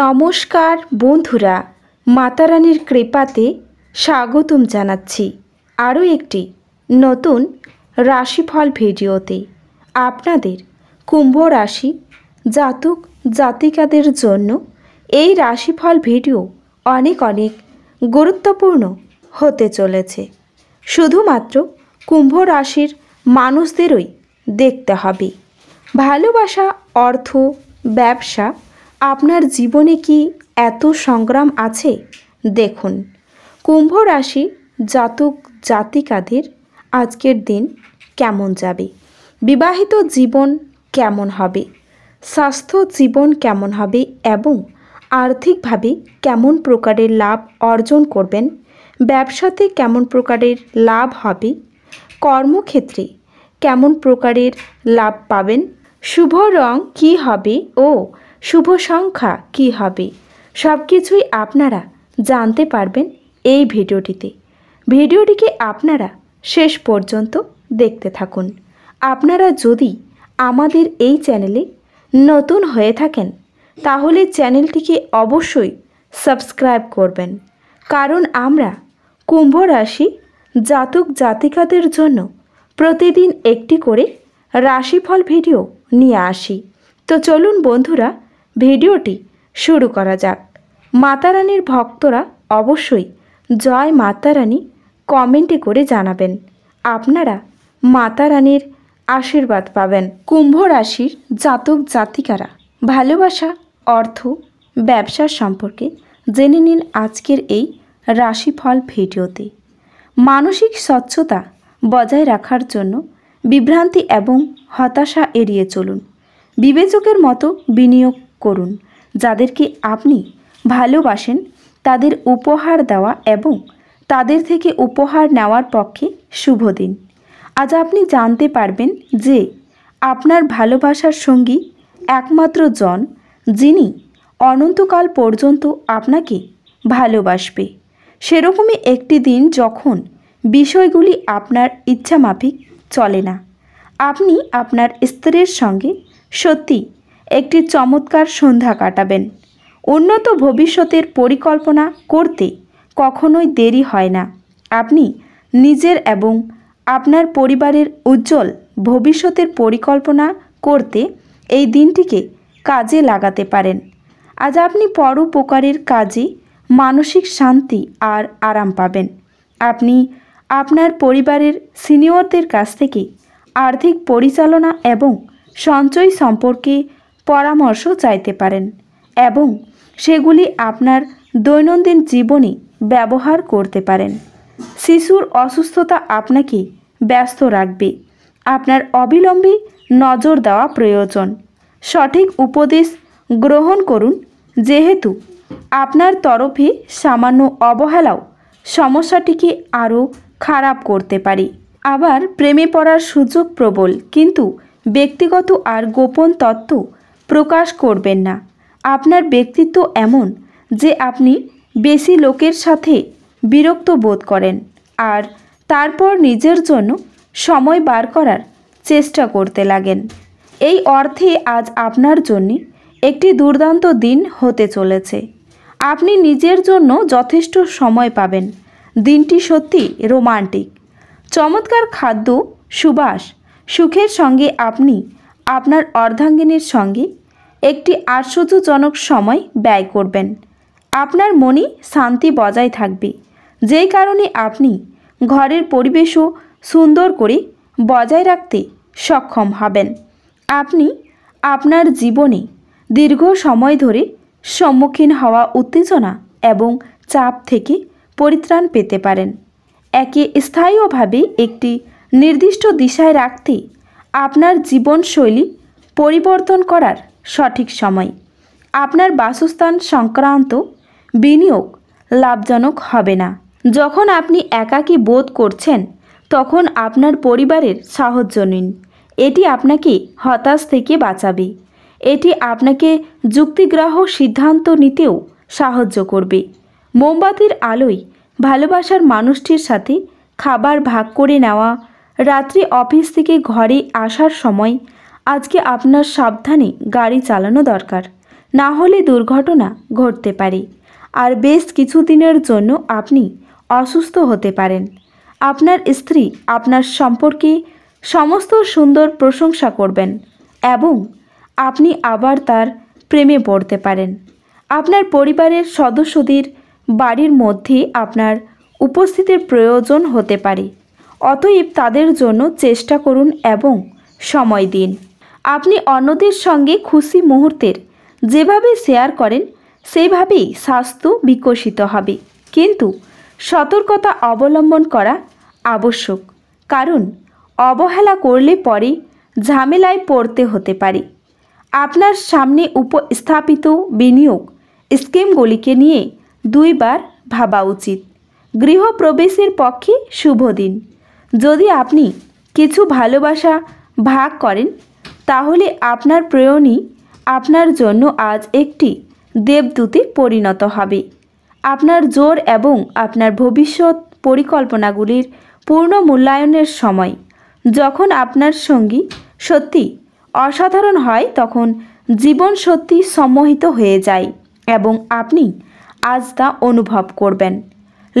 নমস্কার বন্ধুরা মাতারানীর কৃপাতে স্বাগতম জানাচ্ছি আরও একটি নতুন রাশিফল ভিডিওতে আপনাদের কুম্ভ রাশি জাতক জাতিকাদের জন্য এই রাশিফল ভিডিও অনেক অনেক গুরুত্বপূর্ণ হতে চলেছে শুধুমাত্র কুম্ভ রাশির মানুষদেরই দেখতে হবে ভালোবাসা অর্থ ব্যবসা আপনার জীবনে কি এত সংগ্রাম আছে দেখুন কুম্ভ রাশি জাতক জাতিকাদের আজকের দিন কেমন যাবে বিবাহিত জীবন কেমন হবে স্বাস্থ্য জীবন কেমন হবে এবং আর্থিকভাবে কেমন প্রকারের লাভ অর্জন করবেন ব্যবসাতে কেমন প্রকারের লাভ হবে কর্মক্ষেত্রে কেমন প্রকারের লাভ পাবেন শুভ রং কী হবে ও শুভ সংখ্যা কি হবে সব কিছুই আপনারা জানতে পারবেন এই ভিডিওটিতে ভিডিওটিকে আপনারা শেষ পর্যন্ত দেখতে থাকুন আপনারা যদি আমাদের এই চ্যানেলে নতুন হয়ে থাকেন তাহলে চ্যানেলটিকে অবশ্যই সাবস্ক্রাইব করবেন কারণ আমরা কুম্ভ রাশি জাতক জাতিকাদের জন্য প্রতিদিন একটি করে রাশিফল ভিডিও নিয়ে আসি তো চলুন বন্ধুরা ভিডিওটি শুরু করা যাক মাতারানির ভক্তরা অবশ্যই জয় মাতারানী কমেন্টে করে জানাবেন আপনারা মাতারানির আশীর্বাদ পাবেন কুম্ভ রাশির জাতক জাতিকারা ভালোবাসা অর্থ ব্যবসার সম্পর্কে জেনে নিন আজকের এই রাশিফল ভিডিওতে মানসিক স্বচ্ছতা বজায় রাখার জন্য বিভ্রান্তি এবং হতাশা এড়িয়ে চলুন বিবেচকের মতো বিনিয়োগ করুন যাদেরকে আপনি ভালোবাসেন তাদের উপহার দেওয়া এবং তাদের থেকে উপহার নেওয়ার পক্ষে শুভ দিন আজ আপনি জানতে পারবেন যে আপনার ভালোবাসার সঙ্গী একমাত্র জন যিনি অনন্তকাল পর্যন্ত আপনাকে ভালোবাসবে সেরকমই একটি দিন যখন বিষয়গুলি আপনার ইচ্ছামাফিক চলে না আপনি আপনার স্ত্রীর সঙ্গে সত্যি একটি চমৎকার সন্ধ্যা কাটাবেন উন্নত ভবিষ্যতের পরিকল্পনা করতে কখনোই দেরি হয় না আপনি নিজের এবং আপনার পরিবারের উজ্জ্বল ভবিষ্যতের পরিকল্পনা করতে এই দিনটিকে কাজে লাগাতে পারেন আজ আপনি পরোপকারের কাজে মানসিক শান্তি আর আরাম পাবেন আপনি আপনার পরিবারের সিনিয়রদের কাছ থেকে আর্থিক পরিচালনা এবং সঞ্চয় সম্পর্কে পরামর্শ চাইতে পারেন এবং সেগুলি আপনার দৈনন্দিন জীবনে ব্যবহার করতে পারেন শিশুর অসুস্থতা আপনাকে ব্যস্ত রাখবে আপনার অবিলম্বে নজর দেওয়া প্রয়োজন সঠিক উপদেশ গ্রহণ করুন যেহেতু আপনার তরফে সামান্য অবহেলাও সমস্যাটিকে আরও খারাপ করতে পারে আবার প্রেমে পড়ার সুযোগ প্রবল কিন্তু ব্যক্তিগত আর গোপন তত্ত্ব প্রকাশ করবেন না আপনার ব্যক্তিত্ব এমন যে আপনি বেশি লোকের সাথে বিরক্ত বোধ করেন আর তারপর নিজের জন্য সময় বার করার চেষ্টা করতে লাগেন এই অর্থে আজ আপনার জন্য একটি দুর্দান্ত দিন হতে চলেছে আপনি নিজের জন্য যথেষ্ট সময় পাবেন দিনটি সত্যি রোমান্টিক চমৎকার খাদ্য সুবাস সুখের সঙ্গে আপনি আপনার অর্ধাঙ্গিনীর সঙ্গে একটি আশ্চর্যজনক সময় ব্যয় করবেন আপনার মনে শান্তি বজায় থাকবে যেই কারণে আপনি ঘরের পরিবেশও সুন্দর করে বজায় রাখতে সক্ষম হবেন আপনি আপনার জীবনে দীর্ঘ সময় ধরে সম্মুখীন হওয়া উত্তেজনা এবং চাপ থেকে পরিত্রাণ পেতে পারেন একে স্থায়ীভাবে একটি নির্দিষ্ট দিশায় রাখতে আপনার জীবনশৈলী পরিবর্তন করার সঠিক সময় আপনার বাসস্থান সংক্রান্ত বিনিয়োগ লাভজনক হবে না যখন আপনি একাকী বোধ করছেন তখন আপনার পরিবারের সাহায্য নিন এটি আপনাকে হতাশ থেকে বাঁচাবে এটি আপনাকে যুক্তিগ্রাহ সিদ্ধান্ত নিতেও সাহায্য করবে মোমবাতির আলোয় ভালোবাসার মানুষটির সাথে খাবার ভাগ করে নেওয়া রাত্রি অফিস থেকে ঘরে আসার সময় আজকে আপনার সাবধানে গাড়ি চালানো দরকার না হলে দুর্ঘটনা ঘটতে পারে আর বেশ কিছুদিনের জন্য আপনি অসুস্থ হতে পারেন আপনার স্ত্রী আপনার সম্পর্কে সমস্ত সুন্দর প্রশংসা করবেন এবং আপনি আবার তার প্রেমে পড়তে পারেন আপনার পরিবারের সদস্যদের বাড়ির মধ্যে আপনার উপস্থিতির প্রয়োজন হতে পারে অতএব তাদের জন্য চেষ্টা করুন এবং সময় দিন আপনি অন্যদের সঙ্গে খুশি মুহূর্তের যেভাবে শেয়ার করেন সেভাবেই স্বাস্থ্য বিকশিত হবে কিন্তু সতর্কতা অবলম্বন করা আবশ্যক কারণ অবহেলা করলে পরে ঝামেলায় পড়তে হতে পারে আপনার সামনে উপস্থাপিত বিনিয়োগ স্কিমগুলিকে নিয়ে দুইবার ভাবা উচিত গৃহপ্রবেশের পক্ষে শুভ দিন যদি আপনি কিছু ভালোবাসা ভাগ করেন তাহলে আপনার প্রয়োনী আপনার জন্য আজ একটি দেবদূতে পরিণত হবে আপনার জোর এবং আপনার ভবিষ্যৎ পরিকল্পনাগুলির পূর্ণ মূল্যায়নের সময় যখন আপনার সঙ্গী সত্যি অসাধারণ হয় তখন জীবন সত্যি সম্মোহিত হয়ে যায় এবং আপনি আজ তা অনুভব করবেন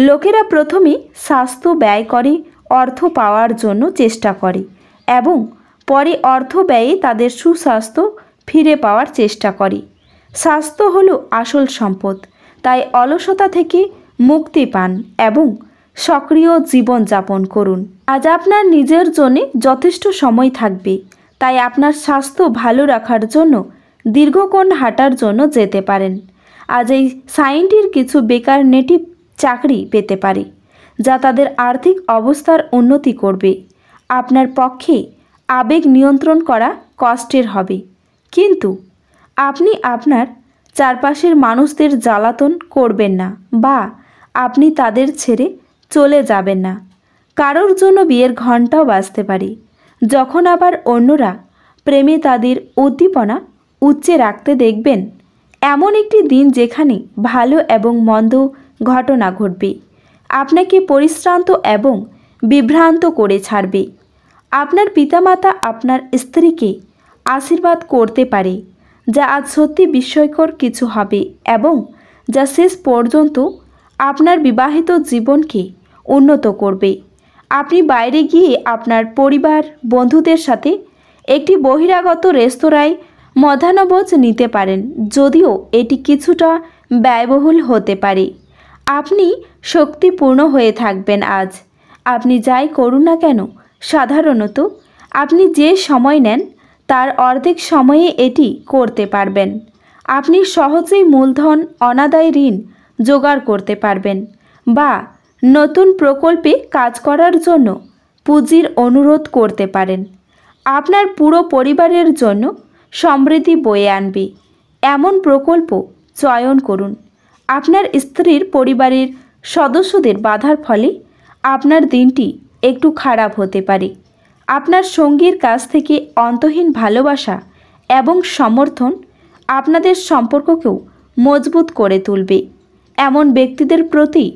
লোকেরা প্রথমে স্বাস্থ্য ব্যয় করে অর্থ পাওয়ার জন্য চেষ্টা করে এবং পরে অর্থ ব্যয়ে তাদের সুস্বাস্থ্য ফিরে পাওয়ার চেষ্টা করে স্বাস্থ্য হল আসল সম্পদ তাই অলসতা থেকে মুক্তি পান এবং সক্রিয় জীবন যাপন করুন আজ আপনার নিজের জন্যে যথেষ্ট সময় থাকবে তাই আপনার স্বাস্থ্য ভালো রাখার জন্য দীর্ঘক্ষণ হাঁটার জন্য যেতে পারেন আজ এই সাইনটির কিছু বেকার নেটিভ চাকরি পেতে পারে যা তাদের আর্থিক অবস্থার উন্নতি করবে আপনার পক্ষে আবেগ নিয়ন্ত্রণ করা কষ্টের হবে কিন্তু আপনি আপনার চারপাশের মানুষদের জ্বালাতন করবেন না বা আপনি তাদের ছেড়ে চলে যাবেন না কারোর জন্য বিয়ের ঘণ্টাও বাজতে পারে যখন আবার অন্যরা প্রেমে তাদের উদ্দীপনা উচ্চে রাখতে দেখবেন এমন একটি দিন যেখানে ভালো এবং মন্দ ঘটনা ঘটবে আপনাকে পরিশ্রান্ত এবং বিভ্রান্ত করে ছাড়বে আপনার পিতামাতা আপনার স্ত্রীকে আশীর্বাদ করতে পারে যা আজ সত্যি বিস্ময়কর কিছু হবে এবং যা শেষ পর্যন্ত আপনার বিবাহিত জীবনকে উন্নত করবে আপনি বাইরে গিয়ে আপনার পরিবার বন্ধুদের সাথে একটি বহিরাগত রেস্তোরাঁয় মধ্যাহ্নভোজ নিতে পারেন যদিও এটি কিছুটা ব্যয়বহুল হতে পারে আপনি শক্তিপূর্ণ হয়ে থাকবেন আজ আপনি যাই করুন না কেন সাধারণত আপনি যে সময় নেন তার অর্ধেক সময়ে এটি করতে পারবেন আপনি সহজেই মূলধন অনাদায় ঋণ জোগাড় করতে পারবেন বা নতুন প্রকল্পে কাজ করার জন্য পুঁজির অনুরোধ করতে পারেন আপনার পুরো পরিবারের জন্য সমৃদ্ধি বয়ে আনবে এমন প্রকল্প চয়ন করুন আপনার স্ত্রীর পরিবারের সদস্যদের বাধার ফলে আপনার দিনটি একটু খারাপ হতে পারে আপনার সঙ্গীর কাছ থেকে অন্তহীন ভালোবাসা এবং সমর্থন আপনাদের সম্পর্ককেও মজবুত করে তুলবে এমন ব্যক্তিদের প্রতি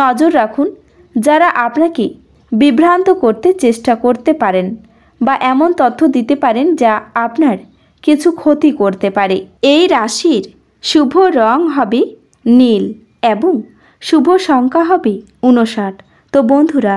নজর রাখুন যারা আপনাকে বিভ্রান্ত করতে চেষ্টা করতে পারেন বা এমন তথ্য দিতে পারেন যা আপনার কিছু ক্ষতি করতে পারে এই রাশির শুভ রং হবে নীল এবং শুভ সংখ্যা হবে উনষাট তো বন্ধুরা